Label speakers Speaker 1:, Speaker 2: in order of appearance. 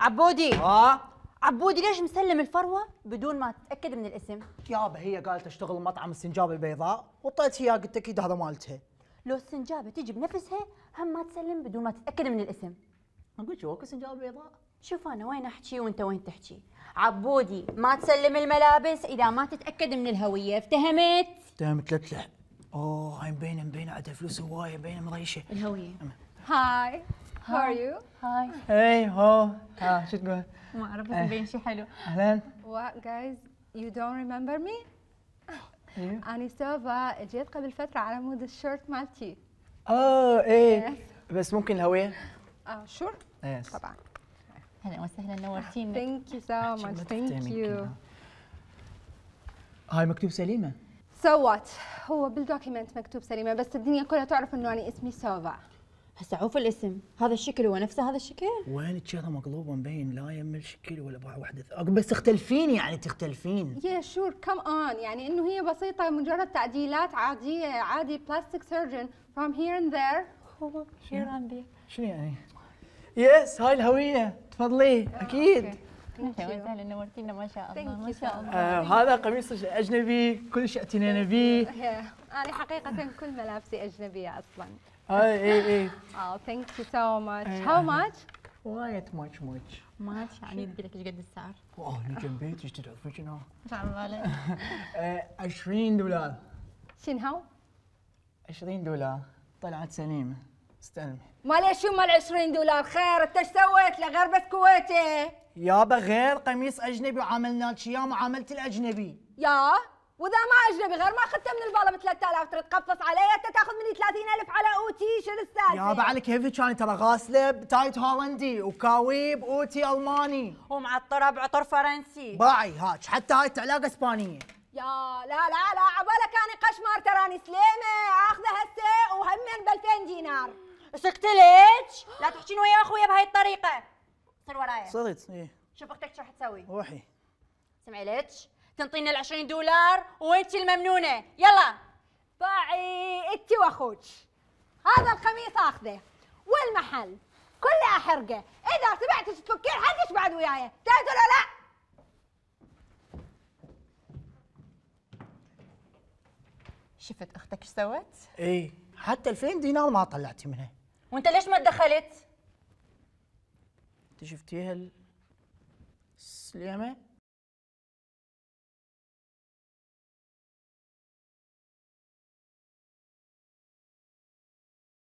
Speaker 1: عبودي اه عبودي ليش مسلم الفروه بدون ما تتاكد من الاسم؟ يابا هي قالت اشتغل مطعم السنجاب البيضاء وطيت هي قلت اكيد هذا مالتها لو السنجابه تجي بنفسها هم ما تسلم بدون ما تتاكد من الاسم اقول شو اكو سنجاب بيضاء؟ شوف انا وين احكي وانت وين تحكي عبودي ما تسلم الملابس اذا ما تتاكد من الهويه افتهمت؟ افتهمت لا اوه هاي مبينه مبينه عندها فلوس هوايه مبينه مريشه الهويه هاي How are you? Hi. Hey ho. اه شو تقول؟ ما اعرف بس مبين شيء حلو. اهلا. What guys you don't remember me? أنا سوفا جيت قبل فترة على مود الشورت مالتي. اه ايه بس ممكن الهوية؟ اه شور؟ يس طبعا. اهلا وسهلا نورتينا. Thank you so much. Thank you. هاي مكتوب سليمة. سوات هو بالدوكيمنت مكتوب سليمة بس الدنيا كلها تعرف انه انا يعني اسمي سوفا. هسه عوف الاسم هذا الشكل هو نفسه هذا الشكل وين الشيخه مقلوبه مبين لا يم الشكل ولا بها وحده بس تختلفين يعني تختلفين يا شور كم اون يعني انه هي بسيطه مجرد تعديلات عاديه عادي بلاستيك سيرجن فروم هير اند ذير هير اند ذير شنو يعني يس هاي الهويه تفضلي oh, اكيد okay. وسهلا نورتينا ما شاء الله ما شاء الله آه، هذا قميص اجنبي كل شيء اتينا بيه انا حقيقه كل ملابسي اجنبيه اصلا
Speaker 2: اي اي اي
Speaker 1: اه ثانك يو سو ماتش هاو ماتش وايد ماتش ماتش ماتش يعني تقول لك ايش قد السعر؟ واه اللي جنب بيتك تعرفين شنو؟ ايش على 20 أه، دولار شنو؟ 20 دولار طلعت سليمه ما ليش شو مال 20 دولار خير انت ايش سويت لغربة كويتي؟ يابا غير قميص اجنبي وعاملنا لك اياه معامله الاجنبي يا واذا ما اجنبي غير ما اخذته من البالة ب 3000 تريد تقفص علي انت تاخذ مني 30000 على اوتي شو السالفه؟ يابا على كيفك انا ترى غاسله بتايت هولندي وكاويب اوتي الماني ومعطره بعطر فرنسي باعي هاك حتى هاي تعلاقه اسبانيه يا لا لا لا بالك انا قشمر تراني سليمه اخذه هسه وهمين ب 2000 دينار سكت لا تحكين ويا اخويا بهاي الطريقه صير ورايا صرت ايه شوف اختك شو راح تسوي روحي سمعي ليش؟ تنطينا ال 20 دولار وانت الممنونه يلا باعي انت واخوك هذا القميص اخذه والمحل كله احرقه اذا سمعت تفكين حقك بعد وياي تعرف ولا لا شفت اختك ايش سوت؟ اي حتى 2000 دينار ما طلعتي منها وانت ليش ما تدخلت؟ انت شفتيها السليمه؟